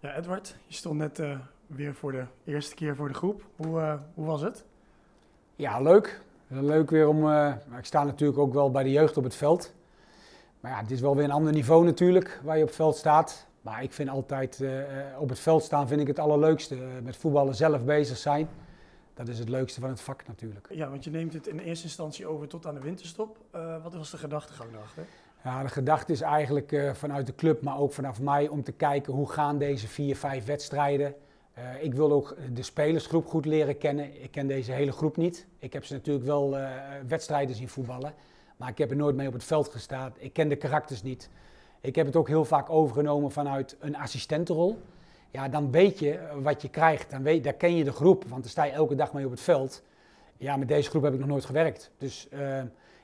Ja, Edward, je stond net eh, weer voor de eerste keer voor de groep. Hoe, eh, hoe was het? Ja, leuk. Eh, leuk weer om. ik sta natuurlijk ook wel bij de jeugd op het veld. Maar ja, het is wel weer een ander niveau natuurlijk waar je op het veld staat. Maar ik vind altijd op het veld staan vind ik het allerleukste. met voetballen zelf bezig zijn. Dat is het leukste van het vak natuurlijk. Ja, want je neemt het in eerste instantie over tot aan de winterstop. wat was de gedachtegang daarachter? Ja, de gedachte is eigenlijk eh, vanuit de club, maar ook vanaf mij, om te kijken hoe gaan deze vier, vijf wedstrijden. Uh, ik wil ook de spelersgroep goed leren kennen. Ik ken deze hele groep niet. Ik heb ze natuurlijk wel eh, wedstrijden zien voetballen, maar ik heb er nooit mee op het veld gestaan. Ik ken de karakters niet. Ik heb het ook heel vaak overgenomen vanuit een assistentenrol. Ja, dan weet je wat je krijgt. Dan, weet, ken je de groep, want dan sta je elke dag mee op het veld. Ja, met deze groep heb ik nog nooit gewerkt. Dus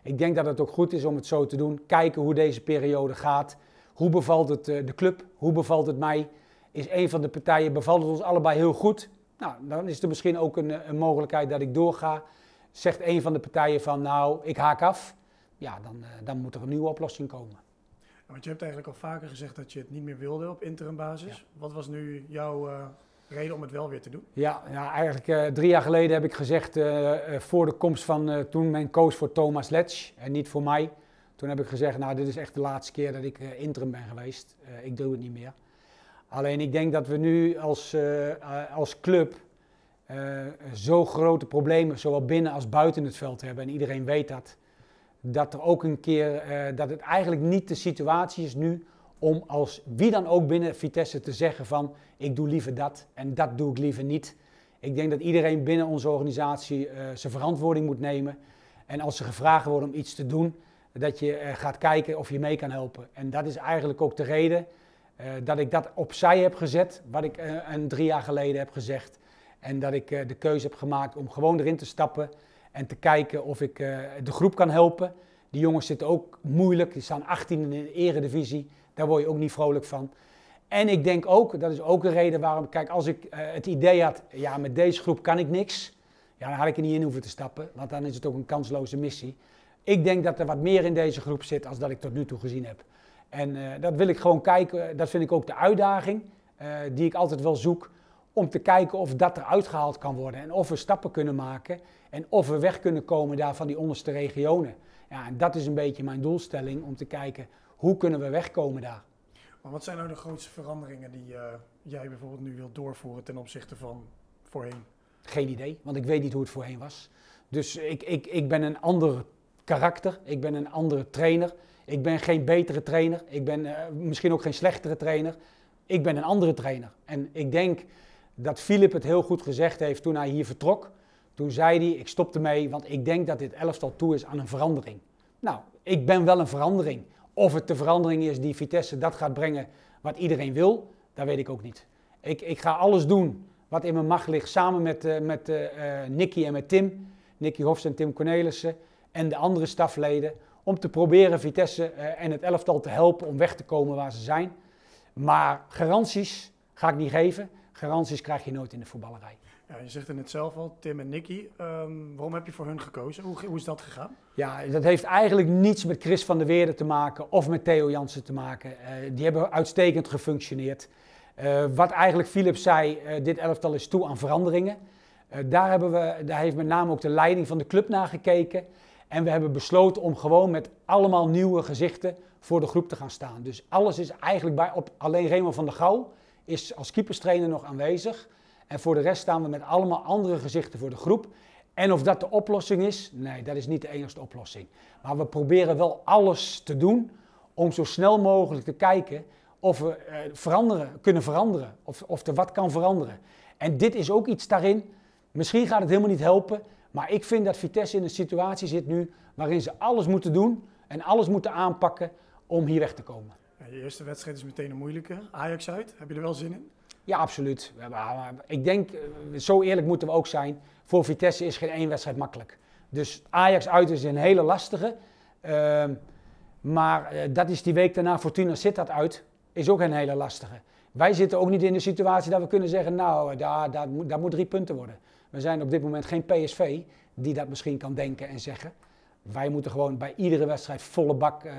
ik denk dat het ook goed is om het zo te doen. Kijken hoe deze periode gaat. Hoe bevalt het eh, de club? Hoe bevalt het mij? Is een van de partijen, bevalt het ons allebei heel goed? Nou, dan is er misschien ook een, eh, een mogelijkheid dat ik doorga. Zegt een van de partijen van, nou, ik haak af. Ja, dan, eh, dan moet er een nieuwe oplossing komen. Want je hebt eigenlijk al vaker gezegd dat je het niet meer wilde op interim basis. Wat was nu jouw reden om het wel weer te doen? Ja, ja eigenlijk eh, drie jaar geleden heb ik gezegd, eh, eh, voor de komst van toen men koos voor Thomas Letsch en niet voor mij. Toen heb ik gezegd, nou dit is echt de laatste keer dat ik interim ben geweest. ik doe het niet meer. Alleen ik denk dat we nu als, als club zo grote problemen, zowel binnen als buiten het veld hebben. En iedereen weet dat dat er ook een keer, dat het eigenlijk niet de situatie is nu om als wie dan ook binnen Vitesse te zeggen van ik doe liever dat en dat doe ik liever niet. Ik denk dat iedereen binnen onze organisatie eh, zijn verantwoording moet nemen. En als ze gevraagd worden om iets te doen, dat je eh, gaat kijken of je mee kan helpen. En dat is eigenlijk ook de reden eh, dat ik dat opzij heb gezet, wat ik een drie jaar geleden heb gezegd. En dat ik de keuze heb gemaakt om gewoon erin te stappen en te kijken of ik de groep kan helpen. Die jongens zitten ook moeilijk. Die staan 18 in de eredivisie. Daar word je ook niet vrolijk van. En ik denk ook, dat is ook een reden waarom, kijk, als ik eh, het idee had, ja, met deze groep kan ik niks, ja, dan had ik er niet in hoeven te stappen, want dan is het ook een kansloze missie. Ik denk dat er wat meer in deze groep zit als dat ik tot nu toe gezien heb. En eh, dat wil ik gewoon kijken, dat vind ik ook de uitdaging eh, die ik altijd wel zoek, om te kijken of dat eruit gehaald kan worden en of we stappen kunnen maken en of we weg kunnen komen daar van die onderste regionen. Ja, en dat is een beetje mijn doelstelling om te kijken hoe kunnen we wegkomen daar. Maar wat zijn nou de grootste veranderingen die eh, jij bijvoorbeeld nu wilt doorvoeren ten opzichte van voorheen? Geen idee, want ik weet niet hoe het voorheen was. Dus ik, ik, ik ben een ander karakter, ik ben een andere trainer. Ik ben geen betere trainer, ik ben eh, misschien ook geen slechtere trainer. Ik ben een andere trainer. En ik denk dat Filip het heel goed gezegd heeft toen hij hier vertrok. Toen zei hij, ik stopte mee, want ik denk dat dit elftal toe is aan een verandering. Nou, ik ben wel een verandering. Of het de verandering is die Vitesse dat gaat brengen wat iedereen wil, dat weet ik ook niet. Ik, ik ga alles doen wat in mijn macht ligt samen met, eh, met eh, eh, Nicky en met Tim. Nicky Hofs en Tim Cornelissen en de andere stafleden. Om te proberen Vitesse en het elftal te helpen om weg te komen waar ze zijn. Maar garanties ga ik niet geven. Garanties krijg je nooit in de voetballerij. Ja, je zegt het net zelf al, Tim en Nicky. Ehm, waarom heb je voor hun gekozen? Hoe, hoe, is dat gegaan? Ja, dat heeft eigenlijk niets met Chris van der Weerden te maken of met Theo Jansen te maken. Eh, die hebben uitstekend gefunctioneerd. Eh, wat eigenlijk Philip zei, eh, dit elftal is toe aan veranderingen. daar, hebben we, daar heeft met name ook de leiding van de club naar gekeken. En we hebben besloten om gewoon met allemaal nieuwe gezichten voor de groep te gaan staan. Dus alles is eigenlijk bij, op, alleen Raymond van der Gouw is als keeperstrainer nog aanwezig. En voor de rest staan we met allemaal andere gezichten voor de groep. En of dat de oplossing is, nee, dat is niet de enige oplossing. Maar we proberen wel alles te doen om zo snel mogelijk te kijken of we eh, veranderen, kunnen veranderen. Of, of er wat kan veranderen. En dit is ook iets daarin. Misschien gaat het helemaal niet helpen. Maar ik vind dat Vitesse in een situatie zit nu waarin ze alles moeten doen en alles moeten aanpakken om hier weg te komen. je eerste wedstrijd is meteen een moeilijke. Ajax uit, heb je er wel zin in? Ja, absoluut. Ah, ik denk, eh, zo eerlijk moeten we ook zijn. Voor Vitesse is geen één wedstrijd makkelijk. Dus Ajax uit is een hele lastige. Ehm, maar eh, dat is die week daarna Fortuna dat uit. Is ook een hele lastige. Wij zitten ook niet in de situatie dat we kunnen zeggen, nou, eh, daar, daar, moet, moet drie punten worden. We zijn op dit moment geen PSV die dat misschien kan denken en zeggen. Wij moeten gewoon bij iedere wedstrijd volle bak uh,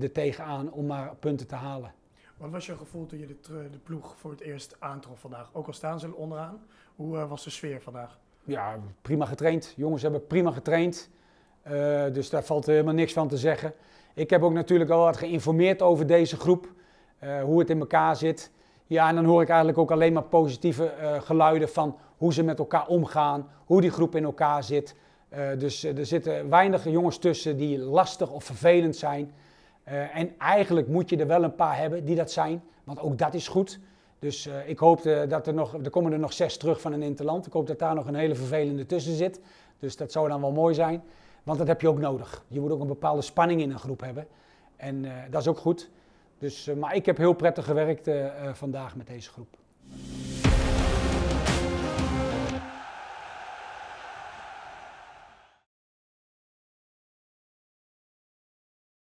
er tegenaan om maar punten te halen. Wat was je gevoel toen je de, de ploeg voor het eerst aantrof vandaag? Ook al staan ze onderaan, hoe eh, was de sfeer vandaag? Ja, prima getraind. Jongens hebben prima getraind. Eh, dus daar valt helemaal niks van te zeggen. Ik heb ook natuurlijk al wat geïnformeerd over deze groep, eh, hoe het in elkaar zit. Ja, en dan hoor ik eigenlijk ook alleen maar positieve geluiden van hoe ze met elkaar omgaan, hoe die groep in elkaar zit. dus er zitten weinig jongens tussen die lastig of vervelend zijn. Eh, en eigenlijk moet je er wel een paar hebben die dat zijn, want ook dat is goed. Dus eh, ik hoop dat er nog, er komen er nog zes terug van een interland. Ik hoop dat daar nog een hele vervelende tussen zit. Dus dat zou dan wel mooi zijn, want dat heb je ook nodig. Je moet ook een bepaalde spanning in een groep hebben. En eh, dat is ook goed. Dus, maar ik heb heel prettig gewerkt vandaag met deze groep.